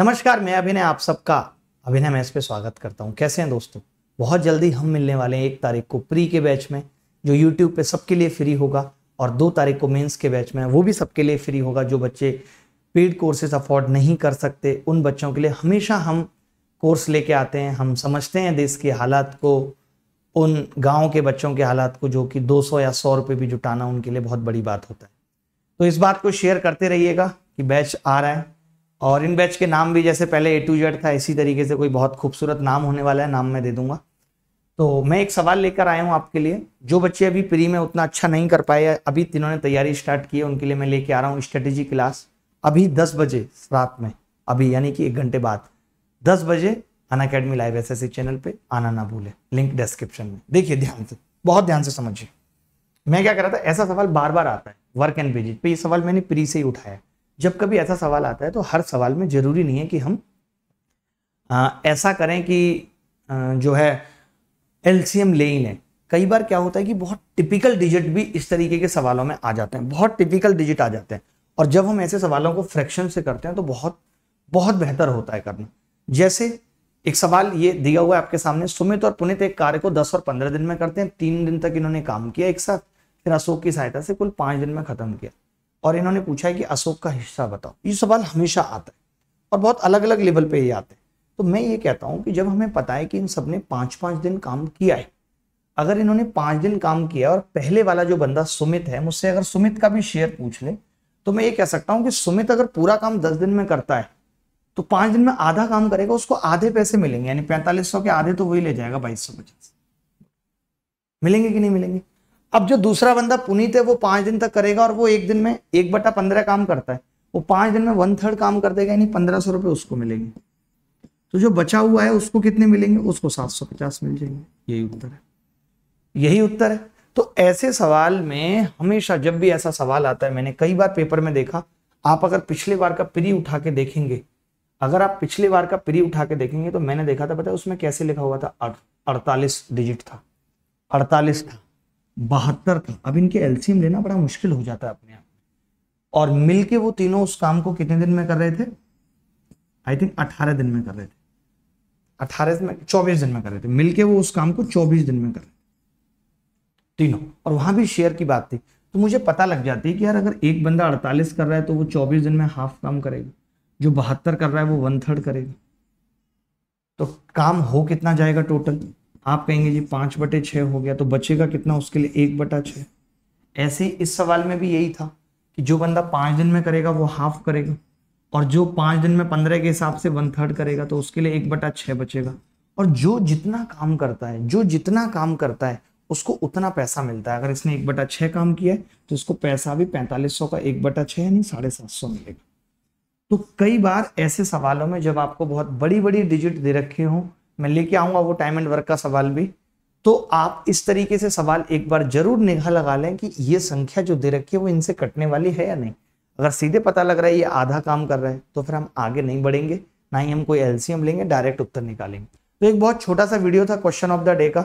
नमस्कार मैं अभिनय आप सबका अभिनय मैच पे स्वागत करता हूँ कैसे हैं दोस्तों बहुत जल्दी हम मिलने वाले हैं एक तारीख को प्री के बैच में जो यूट्यूब पे सबके लिए फ्री होगा और दो तारीख को मेंस के बैच में वो भी सबके लिए फ्री होगा जो बच्चे पेड कोर्सेज अफोर्ड नहीं कर सकते उन बच्चों के लिए हमेशा हम कोर्स लेके आते हैं हम समझते हैं देश के हालात को उन गाँव के बच्चों के हालात को जो कि 200 या सौ रुपये भी जुटाना उनके लिए बहुत बड़ी बात होता है तो इस बात को शेयर करते रहिएगा कि बैच आ रहा है और इन बैच के नाम भी जैसे पहले ए टू जेड था इसी तरीके से कोई बहुत खूबसूरत नाम होने वाला है नाम मैं दे दूंगा तो मैं एक सवाल लेकर आया हूँ आपके लिए जो बच्चे अभी प्री में उतना अच्छा नहीं कर पाए अभी जिन्होंने तैयारी स्टार्ट की है उनके लिए मैं लेके आ रहा हूँ स्ट्रेटेजी क्लास अभी दस बजे रात में अभी यानी कि एक घंटे बाद दस बजे Unacademy live S channel पर आना ना भूले लिंक डिस्क्रिप्शन में देखिए ध्यान से बहुत ध्यान से समझिए मैं क्या कर रहा था ऐसा सवाल बार बार आता है वर्क एंड विजिट पे ये सवाल मैंने प्री से ही उठाया जब कभी ऐसा सवाल आता है तो हर सवाल में ज़रूरी नहीं है कि हम आ, ऐसा करें कि आ, जो है एम ले ही लें कई बार क्या होता है कि बहुत टिपिकल डिजिट भी इस तरीके के सवालों में आ जाते हैं बहुत टिपिकल डिजिट आ जाते हैं और जब हम ऐसे सवालों को फ्रैक्शन से करते हैं तो बहुत बहुत बेहतर होता है करना जैसे एक सवाल ये दिया हुआ है आपके सामने सुमित और पुनित एक कार्य को 10 और 15 दिन में करते हैं तीन दिन तक इन्होंने काम किया एक साथ फिर अशोक की सहायता से कुल पाँच दिन में खत्म किया और इन्होंने पूछा है कि अशोक का हिस्सा बताओ ये सवाल हमेशा आता है और बहुत अलग अलग लेवल पे ही आते हैं तो मैं ये कहता हूँ कि जब हमें पता है कि इन सब ने पाँच पाँच दिन काम किया है अगर इन्होंने पाँच दिन काम किया और पहले वाला जो बंदा सुमित है मुझसे अगर सुमित का भी शेयर पूछ ले तो मैं ये कह सकता हूँ कि सुमित अगर पूरा काम दस दिन में करता है तो पाँच दिन में आधा काम करेगा उसको आधे पैसे मिलेंगे यानी पैंतालीस सौ के आधे तो वही ले जाएगा बाईस सौ पचास मिलेंगे कि नहीं मिलेंगे अब जो दूसरा बंदा पुनीत है वो पांच दिन तक करेगा और वो एक दिन में एक बटा पंद्रह काम करता है वो पांच दिन में वन थर्ड काम कर देगा यानी पंद्रह सौ रुपए उसको मिलेंगे तो जो बचा हुआ है उसको कितने मिलेंगे उसको सात सौ पचास मिल जाएंगे यही उत्तर है यही उत्तर है तो ऐसे सवाल में हमेशा जब भी ऐसा सवाल आता है मैंने कई बार पेपर में देखा आप अगर पिछले बार का प्री उठा के देखेंगे अगर आप पिछले बार का प्री उठा के देखेंगे तो मैंने देखा था पता है उसमें कैसे लिखा हुआ था अड़तालीस डिजिट था अड़तालीस था बहत्तर था अब इनके एल्सियम लेना बड़ा मुश्किल हो जाता है अपने आप और मिलके वो तीनों उस काम को कितने दिन में कर रहे थे आई थिंक अठारह दिन में कर रहे थे अठारह में चौबीस दिन में कर रहे थे मिलके वो उस काम को चौबीस दिन में कर रहे थे तीनों और वहां भी शेयर की बात थी तो मुझे पता लग जाती है कि यार अगर एक बंदा अड़तालीस कर रहा है तो वो चौबीस दिन में हाफ काम करेगा जो बहत्तर कर रहा है वो वन थर्ड करेगा तो काम हो कितना जाएगा टोटल आप कहेंगे जी पांच बटे छ हो गया तो बचेगा कितना उसके लिए एक बटा छ ऐसे इस सवाल में भी यही था कि जो बंदा पांच दिन में करेगा वो हाफ करेगा और जो पांच दिन में पंद्रह के हिसाब से वन थर्ड करेगा तो उसके लिए एक बटा छ बचेगा और जो जितना काम करता है जो जितना काम करता है उसको उतना पैसा मिलता है अगर इसने एक बटा छ काम किया है तो इसको पैसा भी पैंतालीस सौ का एक बटा छह यानी साढ़े सात सौ मिलेगा तो कई बार ऐसे सवालों में जब आपको बहुत बड़ी बड़ी डिजिट दे रखे हों मैं लेके आऊंगा वो टाइम एंड वर्क का सवाल भी तो आप इस तरीके से सवाल एक बार जरूर निगाह लगा लें कि ये संख्या जो दे रखी है वो इनसे कटने वाली है या नहीं अगर सीधे पता लग रहा है ये आधा काम कर रहा है तो फिर हम आगे नहीं बढ़ेंगे ना ही हम कोई एलसीएम लेंगे डायरेक्ट उत्तर निकालेंगे तो एक बहुत छोटा सा वीडियो था क्वेश्चन ऑफ द डे का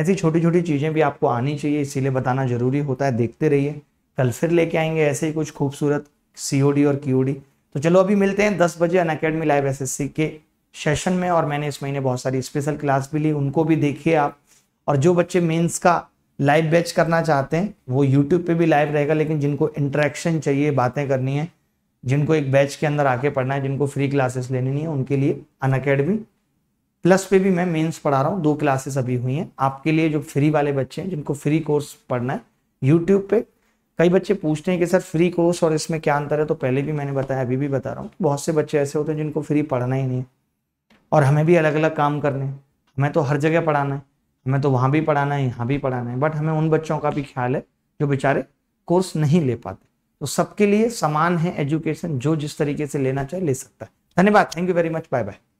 ऐसी छोटी छोटी चीज़ें भी आपको आनी चाहिए इसीलिए बताना जरूरी होता है देखते रहिए कल फिर लेके आएंगे ऐसे ही कुछ खूबसूरत सीओडी और क्यूडी तो चलो अभी मिलते हैं दस बजे अन अकेडमी लाइव एस के सेशन में और मैंने इस महीने बहुत सारी स्पेशल क्लास भी ली उनको भी देखिए आप और जो बच्चे मेंस का लाइव बैच करना चाहते हैं वो यूट्यूब पे भी लाइव रहेगा लेकिन जिनको इंटरेक्शन चाहिए बातें करनी है जिनको एक बैच के अंदर आके पढ़ना है जिनको फ्री क्लासेस लेनी नहीं है उनके लिए अन अकेडमी प्लस पे भी मैं मेंस पढ़ा रहा हूँ दो क्लासेस अभी हुई हैं आपके लिए जो फ्री वाले बच्चे हैं जिनको फ्री कोर्स पढ़ना है यूट्यूब पे कई बच्चे पूछते हैं कि सर फ्री कोर्स और इसमें क्या अंतर है तो पहले भी मैंने बताया अभी भी बता रहा हूँ बहुत से बच्चे ऐसे होते हैं जिनको फ्री पढ़ना ही नहीं है और हमें भी अलग अलग काम करने हैं हमें तो हर जगह पढ़ाना है हमें तो वहाँ भी पढ़ाना है यहाँ भी पढ़ाना है बट हमें उन बच्चों का भी ख्याल है जो बेचारे कोर्स नहीं ले पाते तो सबके लिए समान है एजुकेशन जो जिस तरीके से लेना चाहे ले सकता है धन्यवाद thank you very much bye bye